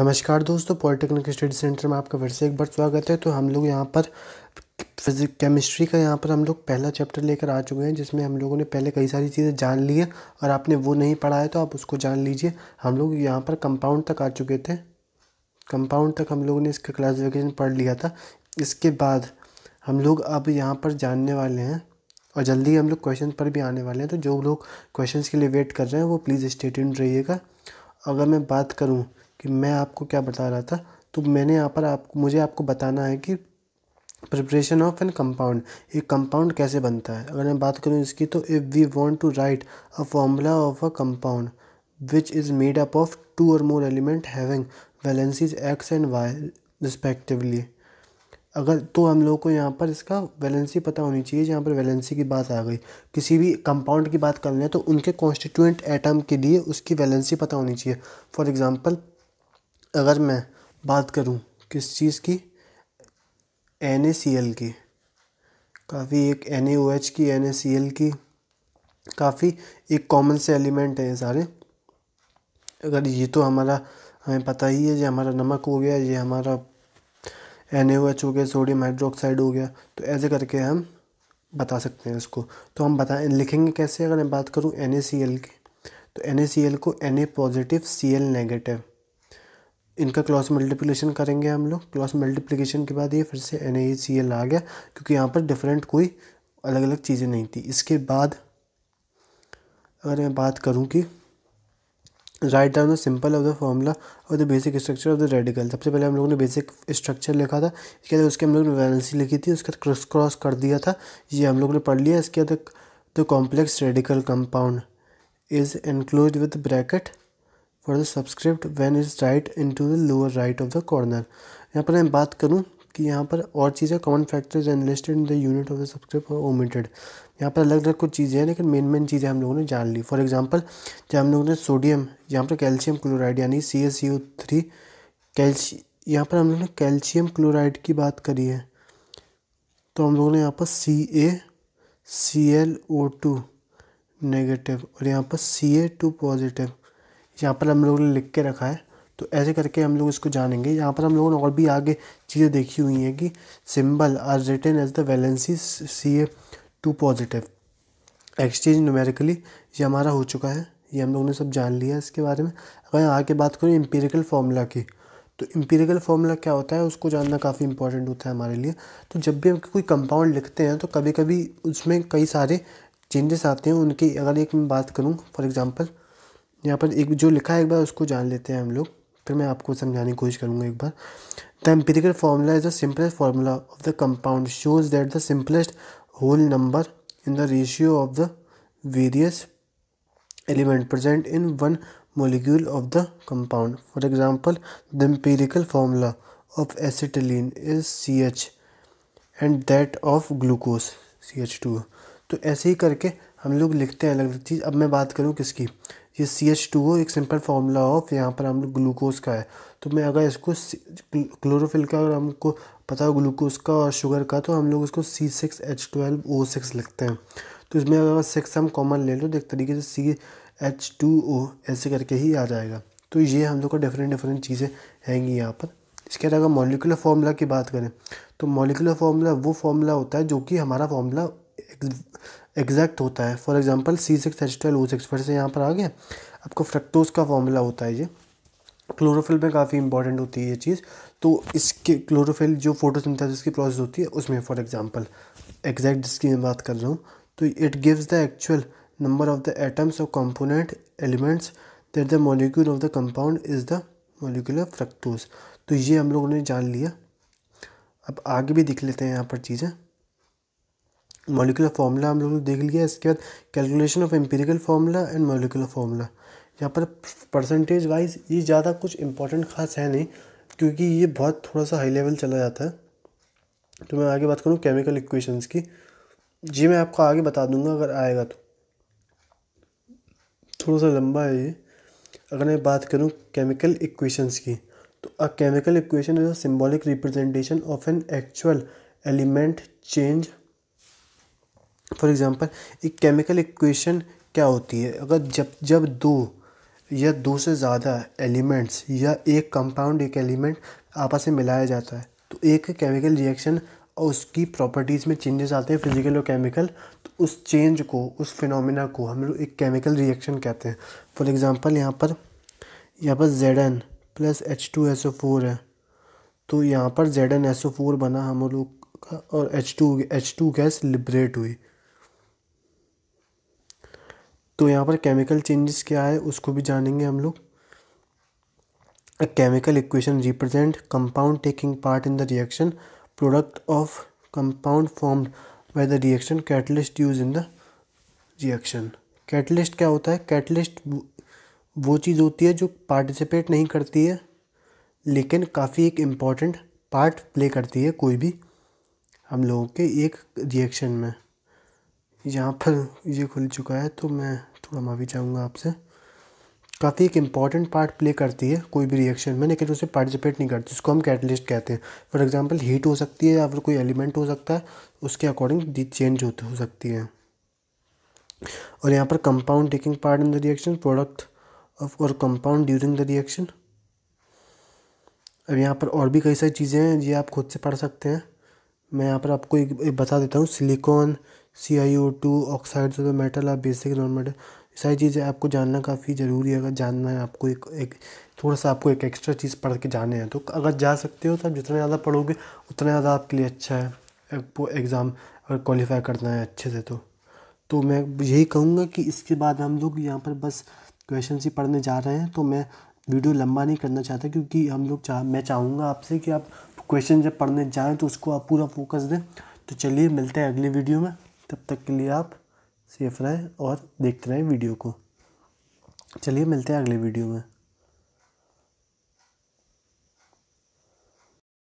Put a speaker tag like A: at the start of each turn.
A: नमस्कार दोस्तों polytechnic study centre में आपका फिर से एक बार स्वागत है तो हम लोग यहाँ पर फिजिक केमिस्ट्री का यहाँ पर हम लोग पहला चैप्टर लेकर आ चुके हैं जिसमें हम लोगों ने पहले कई सारी चीज़ें जान ली है और आपने वो नहीं पढ़ा है तो आप उसको जान लीजिए हम लोग यहाँ पर कंपाउंड तक आ चुके थे कंपाउंड तक हम लोगों ने इसका क्लासिफिकेशन पढ़ लिया था इसके बाद हम लोग अब यहाँ पर जानने वाले हैं और जल्दी हम लोग क्वेश्चन पर भी आने वाले हैं तो जो लोग क्वेश्चन के लिए वेट कर रहे हैं वो प्लीज़ स्टेट रहिएगा अगर मैं बात करूँ कि मैं आपको क्या बता रहा था तो मैंने यहाँ पर आप मुझे आपको बताना है कि प्रिपरेशन ऑफ एन कंपाउंड एक कंपाउंड कैसे बनता है अगर मैं बात करूँ इसकी तो if we want to write a formula of a compound which is made up of two or more element having valencies x and y respectively अगर तो हम लोग को यहाँ पर इसका वैलेंसी पता होनी चाहिए जहाँ पर वैलेंसी की बात आ गई किसी भी कंपाउंड की बात कर लें तो उनके कॉन्स्टिट्यूंट एटम के लिए उसकी वैलेंसी पता होनी चाहिए फॉर एग्ज़ाम्पल अगर मैं बात करूँ किस चीज़ की एन की काफ़ी एक एन की एन की काफ़ी एक कॉमन से एलिमेंट हैं ये सारे अगर ये तो हमारा हमें पता ही है ये हमारा नमक हो गया ये हमारा एन हो गया सोडियम हाइड्रोक्साइड हो गया तो ऐसे करके हम बता सकते हैं इसको तो हम बताएं लिखेंगे कैसे अगर मैं बात करूँ एन की तो एन को N positive C L negative इनका क्लॉस मल्टीप्लिकेशन करेंगे हम लोग क्लॉस मल्टीप्लिकेशन के बाद ये फिर से एन आ गया क्योंकि यहाँ पर डिफरेंट कोई अलग अलग चीज़ें नहीं थी इसके बाद अगर मैं बात करूँ कि write down the simple of the formula और the basic structure of the radical सबसे पहले हम लोगों ने बेसिक स्ट्रक्चर लिखा था इसके बाद उसके हम लोगों ने वैलेंसी लिखी थी उसके बाद क्रॉस क्रॉस कर दिया था ये हम लोगों ने पढ़ लिया इसके बाद the complex radical compound is enclose with bracket for the subscript when is write in to the lower right of the corner यहाँ पर मैं बात करूँ कि यहाँ पर और चीज़ें common factors enlisted in the unit of the subscript और ओमिटेड यहाँ पर अलग अलग कुछ चीज़ें हैं लेकिन मेन मेन चीज़ें हम लोगों ने जान ली फॉर एग्जाम्पल जब हम लोगों ने सोडियम यहाँ पर कैल्शियम क्लोराइड यानी C S C O three कैल्शी यहाँ पर हम लोगों ने कैल्शियम क्लोराइड की बात करी है तो हम लोगों ने यहाँ पर C A C L O two negative और यहाँ पर सी ए टू पॉजिटिव यहाँ पर हम लोगों ने लिख के रखा है तो ऐसे करके हम लोग इसको जानेंगे यहाँ पर हम लोगों ने और भी आगे चीज़ें देखी हुई हैं कि symbol are return as the valency C A two positive exchange numerically ये हमारा हो चुका है ये हम लोगों ने सब जान लिया इसके बारे में अगर यहाँ आगे बात करें इम्पेरिकल फार्मूला की तो एम्पेरिकल फार्मूला क्या होता है उसको जानना काफ़ी इंपॉर्टेंट होता है हमारे लिए तो जब भी हम कोई कंपाउंड लिखते हैं तो कभी कभी उसमें कई सारे चेंजेस आते हैं उनकी अगर एक मैं बात करूँ फॉर एग्ज़ाम्पल यहाँ पर एक जो लिखा है एक बार उसको जान लेते हैं हम लोग फिर मैं आपको समझाने की कोशिश करूँगा एक बार the empirical formula is the simplest formula of the compound shows that the simplest whole number in the ratio of the various element in one molecule of the compound for example the empirical formula of acetylene is C H and that of glucose C H two तो ऐसे ही करके हम लोग लिखते हैं अलग अलग चीज़ अब मैं बात करूँ किसकी ये सी एच टू ओ एक सिंपल फार्मूला ऑफ यहाँ पर हम लोग ग्लूकोज का है तो मैं अगर इसको क्लोरोफिल का अगर हमको पता हो ग्लूकोज का और शुगर का तो हम लोग इसको C six H twelve O six लिखते हैं तो इसमें अगर सिक्स हम कॉमन ले लो तो एक तरीके से सी एच टू ओ ऐसे करके ही आ जाएगा तो ये हम लोग को डिफरेंट डिफरेंट चीज़ें हैंगी यहाँ पर इसके अलावा मोलिकुलर फार्मूला की बात करें तो मॉलिकुलर फार्मूला वो फार्मूला होता है जो कि हमारा फार्मूला एग्जैक्ट होता है for example C six H twelve O six फिर से यहाँ पर आ गया आपको फ्रक्टोज का फॉर्मूला होता है ये क्लोरोफिल में काफ़ी इंपॉर्टेंट होती है ये चीज़ तो इसके क्लोरोफिल जो फोटोसिंथेसिस की प्रोसेस होती है उसमें फॉर एग्जाम्पल एग्जैक्ट जिसकी मैं बात कर रहा हूँ तो it gives the actual number of the atoms और component elements that the molecule of the compound is the of fructose तो ये हम लोगों ने जान लिया अब आगे भी दिख लेते हैं यहाँ पर चीज़ें मॉलिकुलर फार्मूला हम लोग ने देख लिया इसके बाद calculation of empirical formula and molecular formula यहाँ पर परसेंटेज वाइज ये ज़्यादा कुछ इंपॉर्टेंट खास है नहीं क्योंकि ये बहुत थोड़ा सा हाई लेवल चला जाता है तो मैं आगे बात करूँ केमिकल इक्वेशंस की जी मैं आपको आगे बता दूंगा अगर आएगा तो थोड़ा सा लंबा है ये अगर मैं बात करूँ केमिकल इक्वेशंस की तो a chemical equation is a symbolic representation of an actual element change for example एक केमिकल इक्वेशन क्या होती है अगर जब जब दो या दो से ज़्यादा एलिमेंट्स या एक कंपाउंड एक एलिमेंट आपस में मिलाया जाता है तो एक केमिकल रिएक्शन और उसकी प्रॉपर्टीज़ में चेंजेस आते हैं फिजिकल और केमिकल तो उस चेंज को उस फिनोमिना को हम लोग एक केमिकल रिएक्शन कहते हैं फॉर एग्ज़ाम्पल यहाँ पर यहाँ पर Z N plus H two S O four है तो यहाँ पर Z N S O four बना हम लोग का और H two H two gas liberate हुई तो यहाँ पर केमिकल चेंजेस क्या है उसको भी जानेंगे हम लोग a chemical equation represent compound taking part in the reaction product of compound formed by the reaction catalyst use in the reaction catalyst क्या होता है कैटलिस्ट वो चीज़ होती है जो पार्टिसिपेट नहीं करती है लेकिन काफ़ी एक इम्पॉर्टेंट पार्ट प्ले करती है कोई भी हम लोगों के एक रिएक्शन में यहाँ पर ये खुल चुका है तो मैं थोड़ा माफ़ी चाहूँगा आपसे काफ़ी एक इम्पॉर्टेंट पार्ट प्ले करती है कोई भी रिएक्शन में लेकिन उसे पार्टिसिपेट नहीं करती उसको हम कैटलिस्ट कहते हैं फॉर एग्जांपल हीट हो सकती है या फिर कोई एलिमेंट हो सकता है उसके अकॉर्डिंग दी चेंज हो सकती है और यहाँ पर compound taking part in the reaction product of और कंपाउंड ड्यूरिंग द रिएक्शन अब यहाँ पर और भी कई सारी चीज़ें हैं ये आप खुद से पढ़ सकते हैं मैं यहाँ पर आपको एक, एक बता देता हूँ silicon C I O two oxides of the metal are basic non metal सारी चीज़ें आपको जानना काफ़ी ज़रूरी है अगर जानना है आपको एक एक थोड़ा सा आपको एक एक्स्ट्रा चीज़ पढ़ के जाने हैं तो अगर जा सकते हो तो आप जितना ज़्यादा पढ़ोगे उतना ज़्यादा आपके लिए अच्छा है आपको एग्ज़ाम अगर क्वालिफाई करना है अच्छे से तो तो मैं यही कहूँगा कि इसके बाद हम लोग यहाँ पर बस क्वेश्चन ही पढ़ने जा रहे हैं तो मैं वीडियो लंबा नहीं करना चाहता क्योंकि हम लोग चाह मैं चाहूँगा आपसे कि आप क्वेश्चन जब पढ़ने जाएँ तो उसको आप पूरा फोकस दें तो चलिए मिलते हैं अगले वीडियो में तब तक के लिए आप सेफ रहें और देखते रहें वीडियो को चलिए मिलते हैं अगले वीडियो में